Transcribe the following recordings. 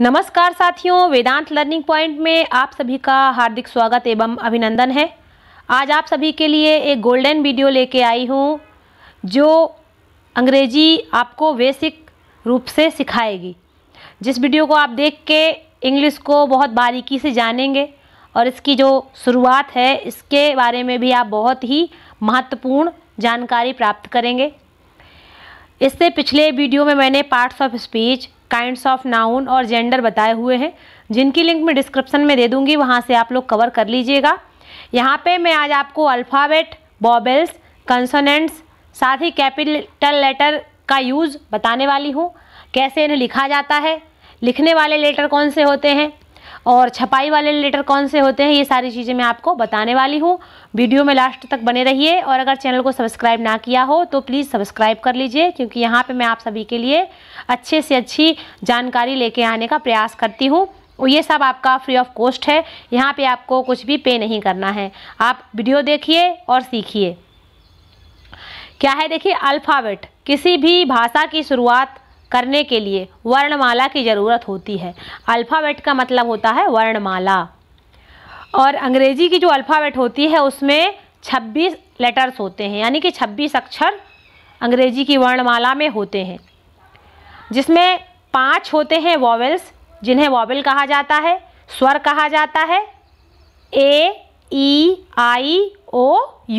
नमस्कार साथियों वेदांत learning point में आप सभी का हार्दिक स्वागत एवं अभिनंदन है आज आप सभी के लिए एक गोल्डन वीडियो लेके आई हूँ जो अंग्रेजी आपको बेसिक रूप से सिखाएगी जिस वीडियो को आप देख के इंग्लिश को बहुत बारीकी से जानेंगे और इसकी जो शुरुआत है इसके बारे में भी आप बहुत ही महत्वपूर्ण जानकारी प्राप्त करेंगे इससे पिछले वीडियो में मैंने parts of speech kinds of noun और जेंडर बताए हुए हैं जिनकी लिंक मैं डिस्क्रिप्शन में दे दूंगी वहाँ से आप लोग कवर कर लीजिएगा यहाँ पे मैं आज आपको अल्फ़ाबेट बॉबल्स कंसोनेंट्स साथ ही कैपिटल लेटर का यूज़ बताने वाली हूँ कैसे इन्हें लिखा जाता है लिखने वाले लेटर कौन से होते हैं और छपाई वाले लेटर कौन से होते हैं ये सारी चीज़ें मैं आपको बताने वाली हूँ वीडियो में लास्ट तक बने रहिए और अगर चैनल को सब्सक्राइब ना किया हो तो प्लीज़ सब्सक्राइब कर लीजिए क्योंकि यहाँ पर मैं आप सभी के लिए अच्छे से अच्छी जानकारी लेके आने का प्रयास करती हूँ ये सब आपका फ्री ऑफ कॉस्ट है यहाँ पे आपको कुछ भी पे नहीं करना है आप वीडियो देखिए और सीखिए क्या है देखिए अल्फ़ाबेट किसी भी भाषा की शुरुआत करने के लिए वर्णमाला की ज़रूरत होती है अल्फ़ाबेट का मतलब होता है वर्णमाला और अंग्रेज़ी की जो अल्फ़ाबेट होती है उसमें 26 लेटर्स होते हैं यानी कि 26 अक्षर अंग्रेज़ी की वर्णमाला में होते हैं जिसमें पाँच होते हैं वॉवल्स जिन्हें वॉवल कहा जाता है स्वर कहा जाता है ए ई आई ओ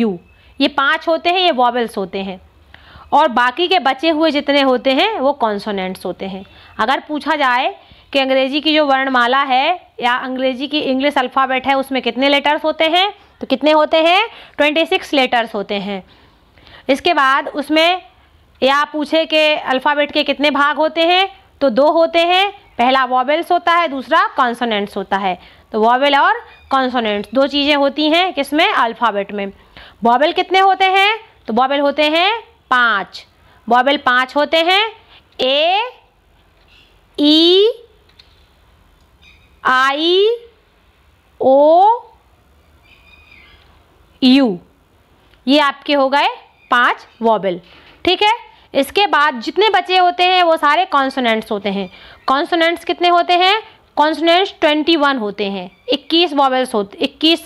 यू ये पाँच होते हैं ये वॉवल्स होते हैं और बाकी के बचे हुए जितने होते हैं वो कॉन्सोनेंट्स होते हैं अगर पूछा जाए कि अंग्रेजी की जो वर्णमाला है या अंग्रेजी की इंग्लिश अल्फ़ाबेट है उसमें कितने लेटर्स होते हैं तो कितने होते हैं ट्वेंटी सिक्स लेटर्स होते हैं इसके बाद उसमें या पूछे कि अल्फ़ाबेट के कितने भाग होते हैं तो दो होते हैं पहला वॉबल्स होता है दूसरा कॉन्सोनेंट्स होता है तो वॉबल और कॉन्सोनेंट्स दो चीज़ें होती हैं किसमें अल्फ़ाबेट में वॉबल कितने होते हैं तो बॉबल होते हैं पाँच वॉवेल पाँच होते हैं ए ई आई ओ यू ये आपके हो गए पांच वॉबल ठीक है इसके बाद जितने बचे होते हैं वो सारे कॉन्सोनेंट्स होते हैं कॉन्सोनेंट्स कितने होते हैं कॉन्सोनेंट्स ट्वेंटी वन होते हैं इक्कीस वॉबल्स होते इक्कीस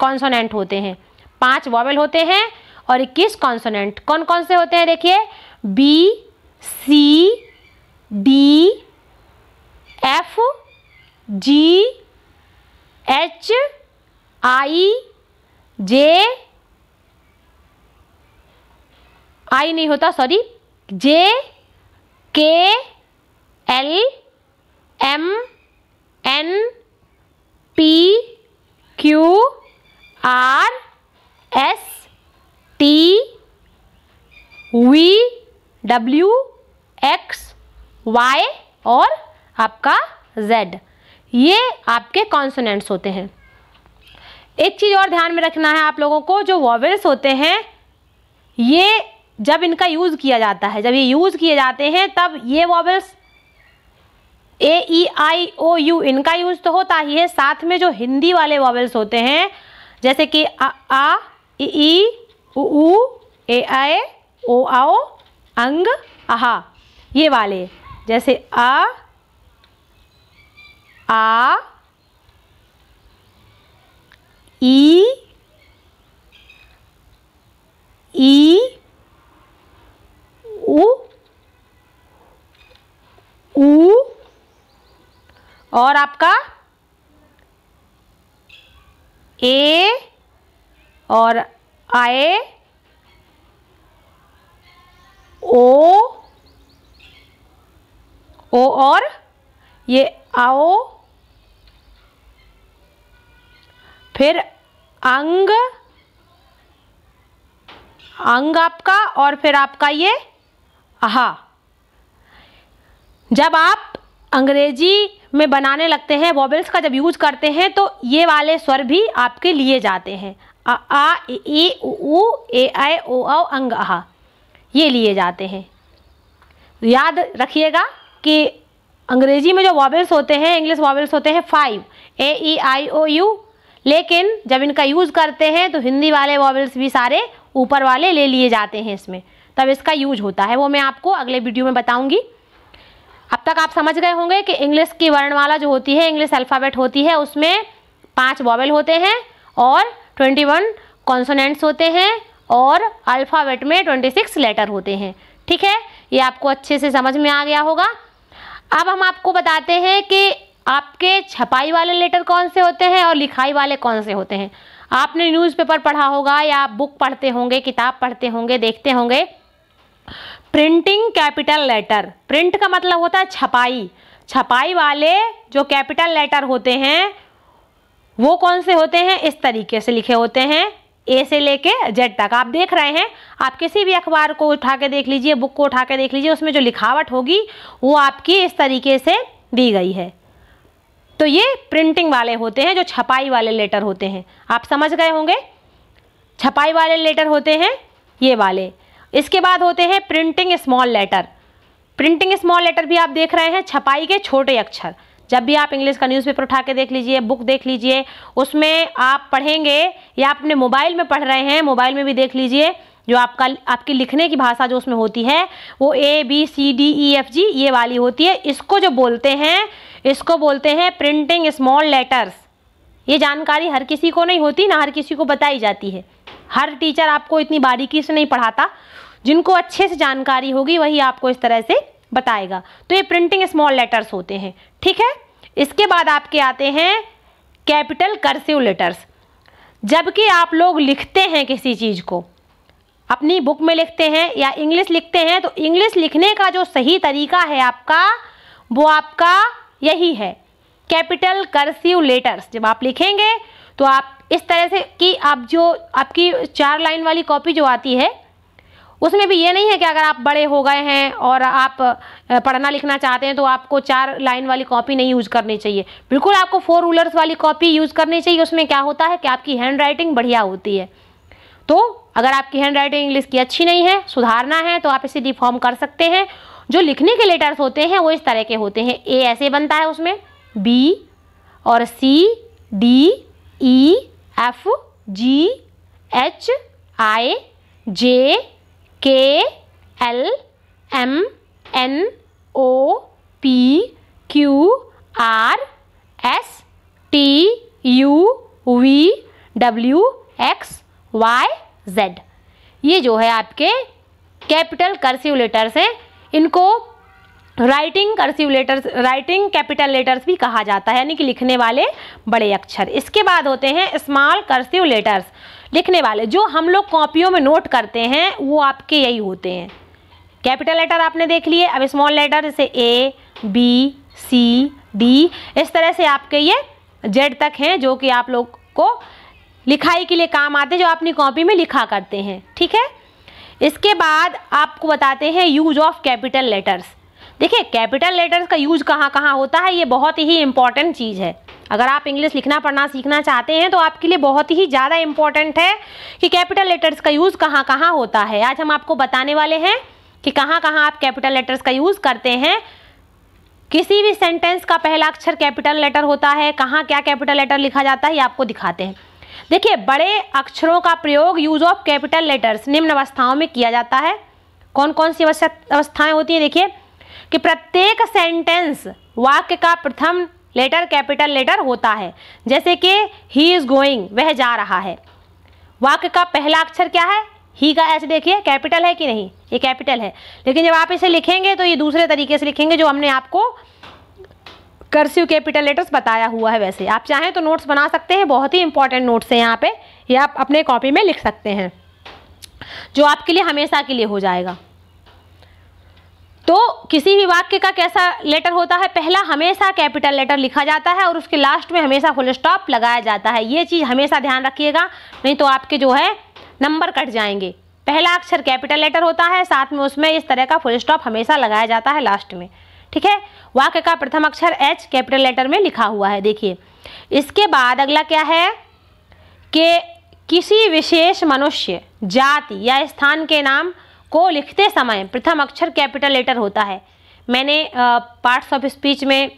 कॉन्सोनेंट होते हैं पांच वॉबल होते हैं और 21 कॉन्सोनेंट कौन कौन से होते हैं देखिए B C D F G H I J I नहीं होता sorry J K L M N P Q R S T V W X Y और आपका जेड ये आपके कॉन्सोनेंट्स होते हैं एक चीज़ और ध्यान में रखना है आप लोगों को जो वॉवेल्स होते हैं ये जब इनका यूज़ किया जाता है जब ये यूज़ किए जाते हैं तब ये vowels A E I O U इनका यूज़ तो होता ही है साथ में जो हिंदी वाले वॉवेल्स होते हैं जैसे कि आ, आ ई उ ए आए ओ आओ अंग आहा ये वाले जैसे आ आ ई ई उ उ और आपका ए और आए ओ ओ और ये आओ फिर अंग अंग आपका और फिर आपका ये आहा जब आप अंग्रेजी में बनाने लगते हैं वॉबल्स का जब यूज़ करते हैं तो ये वाले स्वर भी आपके लिए जाते हैं आ ए ए उ ए आय ओ औ अंग आह ये लिए जाते हैं तो याद रखिएगा कि अंग्रेजी में जो वॉबल्स होते हैं इंग्लिश वॉबल्स होते हैं five A E I O you लेकिन जब इनका यूज़ करते हैं तो हिंदी वाले वॉबल्स भी सारे ऊपर वाले ले लिए जाते हैं इसमें तब इसका यूज होता है वो मैं आपको अगले वीडियो में बताऊंगी अब तक आप समझ गए होंगे कि इंग्लिश की वर्णमाला जो होती है इंग्लिश अल्फ़ाबेट होती है उसमें पाँच वॉबल होते हैं और ट्वेंटी वन कॉन्सोनेंट्स होते हैं और अल्फ़ाबेट में ट्वेंटी सिक्स लेटर होते हैं ठीक है ये आपको अच्छे से समझ में आ गया होगा अब हम आपको बताते हैं कि आपके छपाई वाले लेटर कौन से होते हैं और लिखाई वाले कौन से होते हैं आपने न्यूज़पेपर पढ़ा होगा या आप बुक पढ़ते होंगे किताब पढ़ते होंगे देखते होंगे प्रिंटिंग कैपिटल लेटर प्रिंट का मतलब होता है छपाई छपाई वाले जो कैपिटल लेटर होते हैं वो कौन से होते हैं इस तरीके से लिखे होते हैं ए से लेके जेड तक आप देख रहे हैं आप किसी भी अखबार को उठा के देख लीजिए बुक को उठा के देख लीजिए उसमें जो लिखावट होगी वो आपकी इस तरीके से दी गई है तो ये प्रिंटिंग वाले होते हैं जो छपाई वाले लेटर होते हैं आप समझ गए होंगे छपाई वाले लेटर होते हैं ये वाले इसके बाद होते हैं printing small letter printing small letter भी आप देख रहे हैं छपाई के छोटे अक्षर जब भी आप इंग्लिश का न्यूज़पेपर उठा के देख लीजिए बुक देख लीजिए उसमें आप पढ़ेंगे या अपने मोबाइल में पढ़ रहे हैं मोबाइल में भी देख लीजिए जो आपका आपकी लिखने की भाषा जो उसमें होती है वो A B C D E F G ये वाली होती है इसको जो बोलते हैं इसको बोलते हैं प्रिंटिंग स्मॉल लेटर्स ये जानकारी हर किसी को नहीं होती ना हर किसी को बताई जाती है हर टीचर आपको इतनी बारीकी से नहीं पढ़ाता जिनको अच्छे से जानकारी होगी वही आपको इस तरह से बताएगा तो ये प्रिंटिंग स्मॉल लेटर्स होते हैं ठीक है इसके बाद आपके आते हैं कैपिटल कर्सिव लेटर्स जबकि आप लोग लिखते हैं किसी चीज़ को अपनी बुक में लिखते हैं या इंग्लिश लिखते हैं तो इंग्लिश लिखने का जो सही तरीका है आपका वो आपका यही है कैपिटल कर्सिव लेटर्स जब आप लिखेंगे तो आप इस तरह से कि आप जो आपकी चार लाइन वाली कॉपी जो आती है उसमें भी ये नहीं है कि अगर आप बड़े हो गए हैं और आप पढ़ना लिखना चाहते हैं तो आपको चार लाइन वाली कॉपी नहीं यूज़ करनी चाहिए बिल्कुल आपको फोर रूलर्स वाली कॉपी यूज़ करनी चाहिए उसमें क्या होता है कि आपकी हैंड राइटिंग बढ़िया होती है तो अगर आपकी हैंड राइटिंग इंग्लिश की अच्छी नहीं है सुधारना है तो आप इसे डिफॉर्म कर सकते हैं जो लिखने के लेटर्स होते हैं वो इस तरह के होते हैं ए ऐसे बनता है उसमें बी और C D E F G H I J K L M N O P Q R S T U V W X Y Z ये जो है आपके कैपिटल कर्सिव लेटर्स हैं इनको writing cursive letters writing capital letters भी कहा जाता है यानी कि लिखने वाले बड़े अक्षर इसके बाद होते हैं स्मॉल कर्सिव लेटर्स लिखने वाले जो हम लोग कॉपियों में नोट करते हैं वो आपके यही होते हैं कैपिटल लेटर आपने देख लिए अब स्मॉल लेटर जैसे ए बी सी डी इस तरह से आपके ये जेड तक हैं जो कि आप लोग को लिखाई के लिए काम आते हैं जो अपनी कॉपी में लिखा करते हैं ठीक है इसके बाद आपको बताते हैं यूज ऑफ कैपिटल लेटर्स देखिए कैपिटल लेटर्स का यूज कहाँ कहाँ होता है ये बहुत ही इंपॉर्टेंट चीज़ है अगर आप इंग्लिश लिखना पढ़ना सीखना चाहते हैं तो आपके लिए बहुत ही ज़्यादा इम्पॉर्टेंट है कि कैपिटल लेटर्स का यूज़ कहाँ कहाँ होता है आज हम आपको बताने वाले हैं कि कहाँ कहाँ आप कैपिटल लेटर्स का यूज़ करते हैं किसी भी सेंटेंस का पहला अक्षर कैपिटल लेटर होता है कहाँ क्या कैपिटल लेटर लिखा जाता है ये आपको दिखाते हैं देखिए बड़े अक्षरों का प्रयोग यूज ऑफ कैपिटल लेटर्स निम्न अवस्थाओं में किया जाता है कौन कौन सी अवस्थाएं होती हैं देखिए कि प्रत्येक सेंटेंस वाक्य का प्रथम लेटर कैपिटल लेटर होता है जैसे कि ही इज़ गोइंग वह जा रहा है वाक्य का पहला अक्षर क्या है ही का ऐसे देखिए कैपिटल है कि नहीं ये कैपिटल है लेकिन जब आप इसे लिखेंगे तो ये दूसरे तरीके से लिखेंगे जो हमने आपको कर्सिव कैपिटल लेटर्स बताया हुआ है वैसे आप चाहें तो नोट्स बना सकते हैं बहुत ही इंपॉर्टेंट नोट्स हैं यहाँ पे ये आप अपने कॉपी में लिख सकते हैं जो आपके लिए हमेशा के लिए हो जाएगा तो किसी भी वाक्य का कैसा लेटर होता है पहला हमेशा कैपिटल लेटर लिखा जाता है और उसके लास्ट में हमेशा फुल स्टॉप लगाया जाता है ये चीज़ हमेशा ध्यान रखिएगा नहीं तो आपके जो है नंबर कट जाएंगे पहला अक्षर कैपिटल लेटर होता है साथ में उसमें इस तरह का फुल स्टॉप हमेशा लगाया जाता है लास्ट में ठीक है वाक्य का प्रथम अक्षर एच कैपिटल लेटर में लिखा हुआ है देखिए इसके बाद अगला क्या है कि किसी विशेष मनुष्य जाति या स्थान के नाम को लिखते समय प्रथम अक्षर कैपिटल लेटर होता है मैंने पार्ट्स ऑफ स्पीच में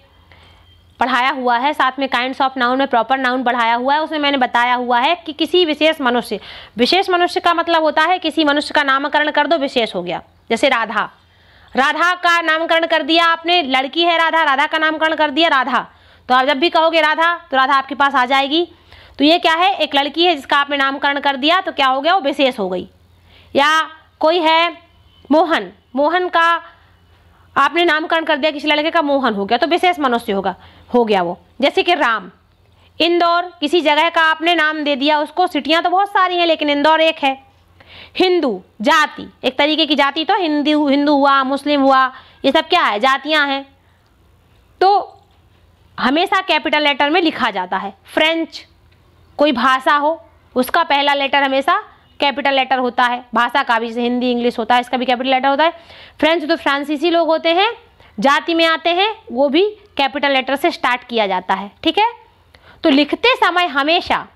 पढ़ाया हुआ है साथ में काइंड्स ऑफ नाउन में प्रॉपर नाउन पढ़ाया हुआ है उसमें मैंने बताया हुआ है कि किसी विशेष मनुष्य विशेष मनुष्य का मतलब होता है किसी मनुष्य का नामकरण कर दो विशेष हो गया जैसे राधा राधा का नामकरण कर दिया आपने लड़की है राधा राधा का नामकरण कर दिया राधा तो आप जब भी कहोगे राधा तो राधा आपके पास आ जाएगी तो ये क्या है एक लड़की है जिसका आपने नामकरण कर दिया तो क्या हो गया वो विशेष हो गई या कोई है मोहन मोहन का आपने नामकरण कर दिया किसी लड़के का मोहन हो गया तो विशेष मनुष्य होगा हो गया वो जैसे कि राम इंदौर किसी जगह का आपने नाम दे दिया उसको सिटियाँ तो बहुत सारी हैं लेकिन इंदौर एक है हिंदू जाति एक तरीके की जाति तो हिंदू हिंदू हुआ मुस्लिम हुआ ये सब क्या है जातियाँ हैं तो हमेशा कैपिटल लेटर में लिखा जाता है फ्रेंच कोई भाषा हो उसका पहला लेटर हमेशा कैपिटल लेटर होता है भाषा का भी हिंदी इंग्लिश होता है इसका भी कैपिटल लेटर होता है फ्रेंच तो फ्रांसीसी लोग होते हैं जाति में आते हैं वो भी कैपिटल लेटर से स्टार्ट किया जाता है ठीक है तो लिखते समय हमेशा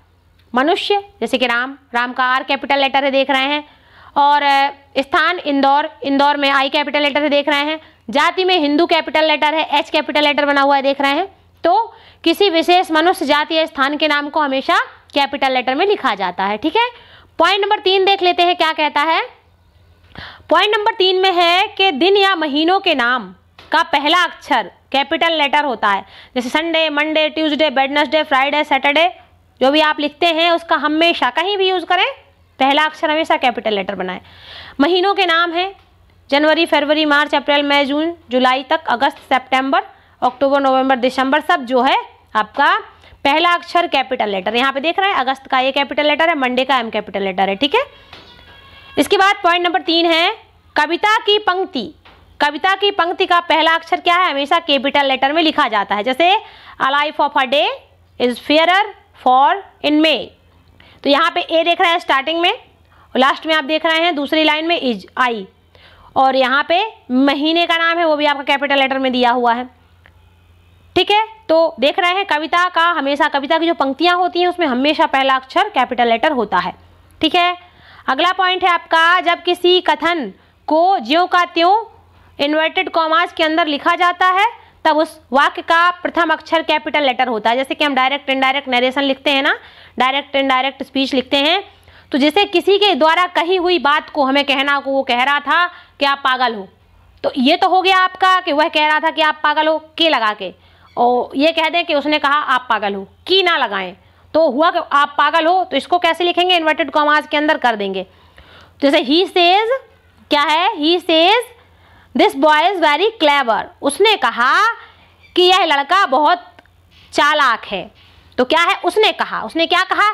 मनुष्य जैसे कि राम राम का आर कैपिटल लेटर है देख रहे हैं और स्थान इंदौर इंदौर में आई कैपिटल लेटर है देख रहे हैं जाति में हिंदू कैपिटल लेटर है एच कैपिटल लेटर बना हुआ है देख रहे हैं तो किसी विशेष मनुष्य जाति या स्थान के नाम को हमेशा कैपिटल लेटर में लिखा जाता है ठीक है पॉइंट नंबर तीन देख लेते हैं क्या कहता है पॉइंट नंबर तीन में है कि दिन या महीनों के नाम का पहला अक्षर कैपिटल लेटर होता है जैसे Sunday Monday Tuesday Wednesday Friday Saturday जो भी आप लिखते हैं उसका हमेशा कहीं भी यूज़ करें पहला अक्षर हमेशा कैपिटल लेटर बनाए महीनों के नाम हैं जनवरी फरवरी मार्च अप्रैल मई जून जुलाई तक अगस्त सेप्टेम्बर अक्टूबर नवंबर दिसंबर सब जो है आपका पहला अक्षर कैपिटल लेटर यहाँ पे देख रहे हैं अगस्त का ये कैपिटल लेटर है मंडे का एम कैपिटल लेटर है ठीक है इसके बाद पॉइंट नंबर तीन है कविता की पंक्ति कविता की पंक्ति का पहला अक्षर क्या है हमेशा कैपिटल लेटर में लिखा जाता है जैसे a life of a day is fair for in May तो यहाँ पे ए देख रहा है स्टार्टिंग में लास्ट में आप देख रहे हैं दूसरी लाइन में इज आई और यहाँ पे महीने का नाम है वो भी आपका कैपिटल लेटर में दिया हुआ है ठीक है तो देख रहे हैं कविता का हमेशा कविता की जो पंक्तियाँ होती हैं उसमें हमेशा पहला अक्षर कैपिटल लेटर होता है ठीक है अगला पॉइंट है आपका जब किसी कथन को ज्यों का त्यों इन्वर्टेड कॉमास के अंदर लिखा जाता है तब उस वाक्य का प्रथम अक्षर कैपिटल लेटर होता है जैसे कि हम डायरेक्ट इनडायरेक्ट नरेशन लिखते हैं ना डायरेक्ट इनडायरेक्ट स्पीच लिखते हैं तो जैसे किसी के द्वारा कही हुई बात को हमें कहना को वो कह रहा था कि आप पागल हो तो ये तो हो गया आपका कि वह कह रहा था कि आप पागल हो के लगा के और ये कह दें कि उसने कहा आप पागल हो की ना लगाएं तो हुआ कि आप पागल हो तो इसको कैसे लिखेंगे इन्वर्टेड कॉमाज के अंदर कर देंगे जैसे ही सेज क्या है he says this boy is very clever उसने कहा कि यह लड़का बहुत चालाक है तो क्या है उसने कहा उसने क्या कहा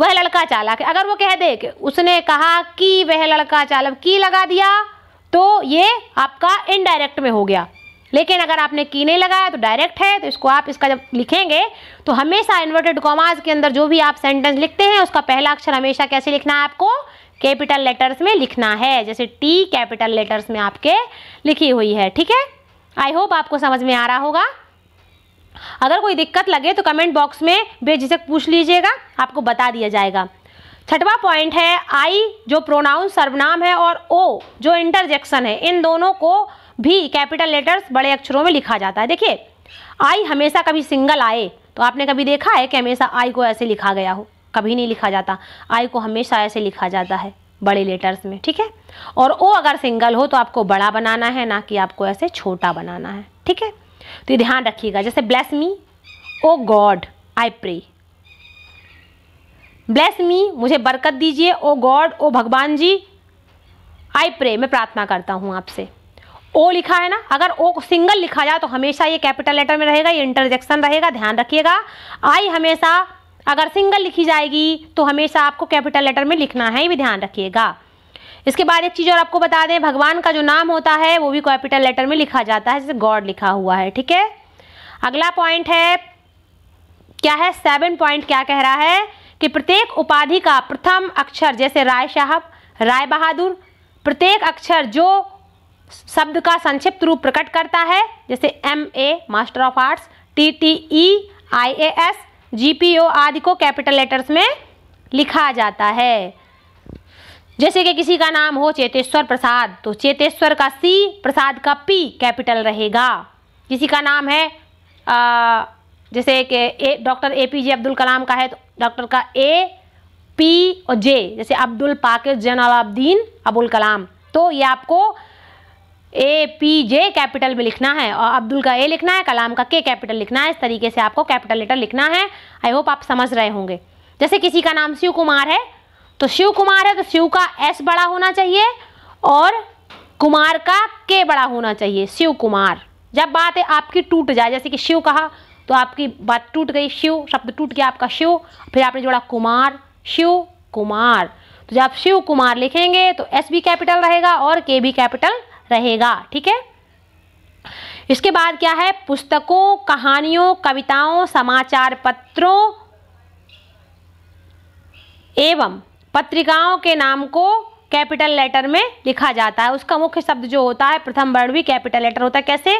वह लड़का चालाक है अगर वो कह दे कि उसने कहा कि वह लड़का चालक की लगा दिया तो ये आपका इनडायरेक्ट में हो गया लेकिन अगर आपने की नहीं लगाया तो डायरेक्ट है तो इसको आप इसका जब लिखेंगे तो हमेशा इन्वर्टेड कॉमास के अंदर जो भी आप सेंटेंस लिखते हैं उसका पहला अक्षर हमेशा कैसे लिखना है आपको कैपिटल लेटर्स में लिखना है जैसे टी कैपिटल लेटर्स में आपके लिखी हुई है ठीक है आई होप आपको समझ में आ रहा होगा अगर कोई दिक्कत लगे तो कमेंट बॉक्स में बेझिझक पूछ लीजिएगा आपको बता दिया जाएगा छठवा पॉइंट है आई जो प्रोनाउन सर्वनाम है और ओ जो इंटरजेक्शन है इन दोनों को भी कैपिटल लेटर्स बड़े अक्षरों में लिखा जाता है देखिए आई हमेशा कभी सिंगल आए तो आपने कभी देखा है कि हमेशा आई को ऐसे लिखा गया हो कभी नहीं लिखा जाता आई को हमेशा ऐसे लिखा जाता है बड़े लेटर्स में ठीक है और ओ अगर सिंगल हो तो आपको बड़ा बनाना है ना कि आपको ऐसे छोटा बनाना है ठीक है तो ये ध्यान रखिएगा जैसे bless me O God I pray bless me मुझे बरकत दीजिए ओ गॉड ओ भगवान जी आई प्रे मैं प्रार्थना करता हूँ आपसे ओ लिखा है ना अगर ओ सिंगल लिखा जाए तो हमेशा ये कैपिटल लेटर में रहेगा ये इंटरजेक्शन रहेगा ध्यान रखिएगा आई हमेशा अगर सिंगल लिखी जाएगी तो हमेशा आपको कैपिटल लेटर में लिखना है ये भी ध्यान रखिएगा इसके बाद एक चीज़ और आपको बता दें भगवान का जो नाम होता है वो भी कैपिटल लेटर में लिखा जाता है जैसे गॉड लिखा हुआ है ठीक है अगला पॉइंट है क्या है सेवन पॉइंट क्या कह रहा है कि प्रत्येक उपाधि का प्रथम अक्षर जैसे राय साहब राय बहादुर प्रत्येक अक्षर जो शब्द का संक्षिप्त रूप प्रकट करता है जैसे M A master of arts T T E I A S G P O आदि को कैपिटल लेटर्स में लिखा जाता है जैसे कि किसी का नाम हो चेतेश्वर प्रसाद तो चेतेश्वर का सी प्रसाद का पी कैपिटल रहेगा किसी का नाम है आ, जैसे कि doctor A P J Abdul Kalam का है तो डॉक्टर का ए पी और जे जैसे अब्दुल पाकिर जनालाब्दीन अबुल कलाम तो ये आपको ए पी जे कैपिटल में लिखना है और अब्दुल का ए लिखना है कलाम का के कैपिटल लिखना है इस तरीके से आपको कैपिटल लेटर लिखना है आई होप आप समझ रहे होंगे जैसे किसी का नाम शिव कुमार है तो शिव कुमार है तो शिव का एस बड़ा होना चाहिए और कुमार का के बड़ा होना चाहिए शिव कुमार जब बात है आपकी टूट जाए जैसे कि शिव कहा तो आपकी बात टूट गई शिव शब्द टूट गया आपका शिव फिर आपने जोड़ा कुमार शिव कुमार तो जब शिव कुमार लिखेंगे तो एस भी कैपिटल रहेगा और के भी कैपिटल रहेगा ठीक है इसके बाद क्या है पुस्तकों कहानियों कविताओं समाचार पत्रों एवं पत्रिकाओं के नाम को कैपिटल लेटर में लिखा जाता है उसका मुख्य शब्द जो होता है प्रथम वर्ण भी कैपिटल लेटर होता है कैसे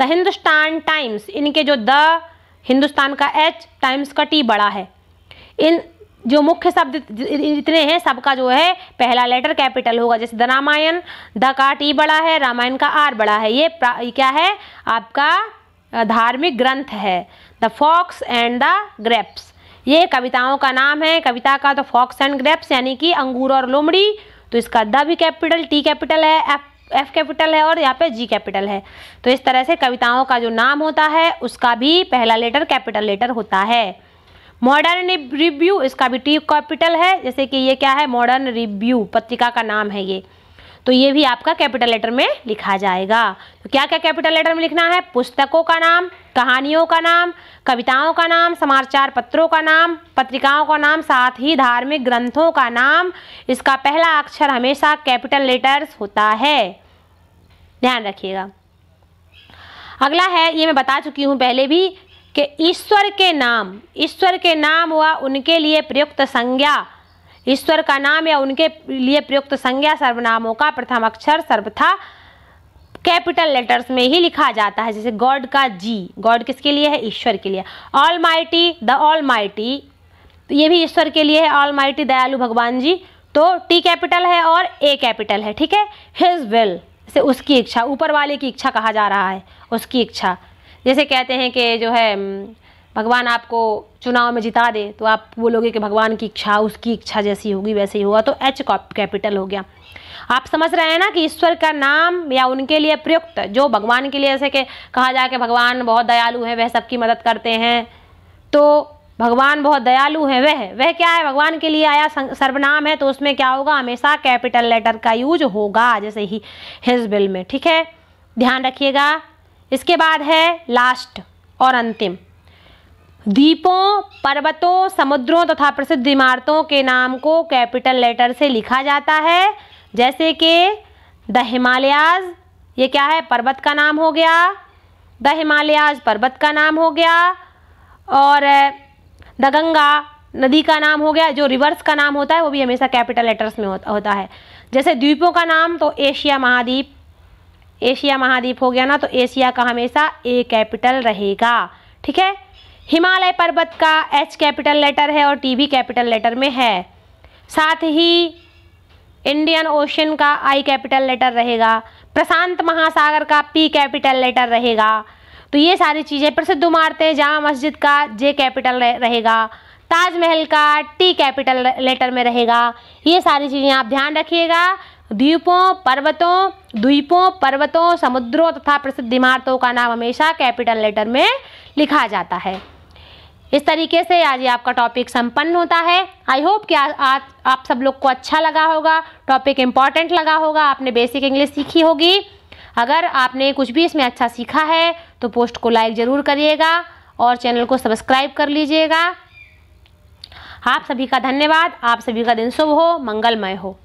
द हिंदुस्तान टाइम्स इनके जो द हिंदुस्तान का एच टाइम्स का टी बड़ा है इन जो मुख्य शब्द इतने हैं सबका जो है पहला लेटर कैपिटल होगा जैसे द रामायण द का टी बड़ा है रामायण का आर बड़ा है ये क्या है आपका धार्मिक ग्रंथ है the fox and the grapes ये कविताओं का नाम है कविता का तो फॉक्स एंड ग्रेप्स यानी कि अंगूर और लोमड़ी तो इसका द भी कैपिटल टी कैपिटल है एफ एफ कैपिटल है और यहाँ पे जी कैपिटल है तो इस तरह से कविताओं का जो नाम होता है उसका भी पहला लेटर कैपिटल लेटर होता है मॉडर्न रिव्यू इसका भी टी कैपिटल है जैसे कि ये क्या है मॉडर्न रिव्यू पत्रिका का नाम है ये तो ये भी आपका कैपिटल लेटर में लिखा जाएगा तो क्या क्या कैपिटल लेटर में लिखना है पुस्तकों का नाम कहानियों का नाम कविताओं का नाम समाचार पत्रों का नाम पत्रिकाओं का नाम साथ ही धार्मिक ग्रंथों का नाम इसका पहला अक्षर हमेशा कैपिटल लेटर्स होता है ध्यान रखिएगा अगला है ये मैं बता चुकी हूँ पहले भी कि ईश्वर के नाम ईश्वर के नाम व उनके लिए प्रयुक्त संज्ञा ईश्वर का नाम या उनके लिए प्रयुक्त संज्ञा सर्वनामों का प्रथम अक्षर सर्वथा कैपिटल लेटर्स में ही लिखा जाता है जैसे गॉड का जी गॉड किसके लिए है ईश्वर के लिए almighty the almighty तो ये भी ईश्वर के लिए है ऑल माइटी दयालु भगवान जी तो टी कैपिटल है और ए कैपिटल है ठीक है हिज विल से उसकी इच्छा ऊपर वाले की इच्छा कहा जा रहा है उसकी इच्छा जैसे कहते हैं कि जो है भगवान आपको चुनाव में जिता दे तो आप बोलोगे कि भगवान की इच्छा उसकी इच्छा जैसी होगी वैसे ही होगा तो एच कैपिटल हो गया आप समझ रहे हैं ना कि ईश्वर का नाम या उनके लिए प्रयुक्त जो भगवान के लिए जैसे कि कहा जाए कि भगवान बहुत दयालु है वह सबकी मदद करते हैं तो भगवान बहुत दयालु है वह वह क्या है भगवान के लिए आया सर्वनाम है तो उसमें क्या होगा हमेशा कैपिटल लेटर का यूज होगा जैसे ही हिज बिल में ठीक है ध्यान रखिएगा इसके बाद है लास्ट और अंतिम द्वीपों पर्वतों समुद्रों तथा प्रसिद्ध इमारतों के नाम को कैपिटल लेटर से लिखा जाता है जैसे कि द हिमालयाज ये क्या है पर्वत का नाम हो गया द हिमालयाज पर्वत का नाम हो गया और द गंगा नदी का नाम हो गया जो रिवर्स का नाम होता है वो भी हमेशा कैपिटल लेटर्स में होता है जैसे द्वीपों का नाम तो एशिया महाद्वीप एशिया महाद्वीप हो गया ना तो एशिया का हमेशा ए कैपिटल रहेगा ठीक है हिमालय पर्वत का एच कैपिटल लेटर है और टी भी कैपिटल लेटर में है साथ ही इंडियन ओशन का आई कैपिटल लेटर रहेगा प्रशांत महासागर का पी कैपिटल लेटर रहेगा तो ये सारी चीज़ें प्रसिद्ध इमारतें जामा मस्जिद का जे कैपिटल रहेगा ताजमहल का टी कैपिटल लेटर में रहेगा ये सारी चीज़ें आप ध्यान रखिएगा द्वीपों पर्वतों द्वीपों पर्वतों समुद्रों तथा प्रसिद्ध इमारतों का नाम हमेशा कैपिटल लेटर में लिखा जाता है इस तरीके से आज ये आपका टॉपिक संपन्न होता है आई होप कि आज आप सब लोग को अच्छा लगा होगा टॉपिक इम्पॉर्टेंट लगा होगा आपने बेसिक इंग्लिश सीखी होगी अगर आपने कुछ भी इसमें अच्छा सीखा है तो पोस्ट को लाइक ज़रूर करिएगा और चैनल को सब्सक्राइब कर लीजिएगा आप सभी का धन्यवाद आप सभी का दिन शुभ हो मंगलमय हो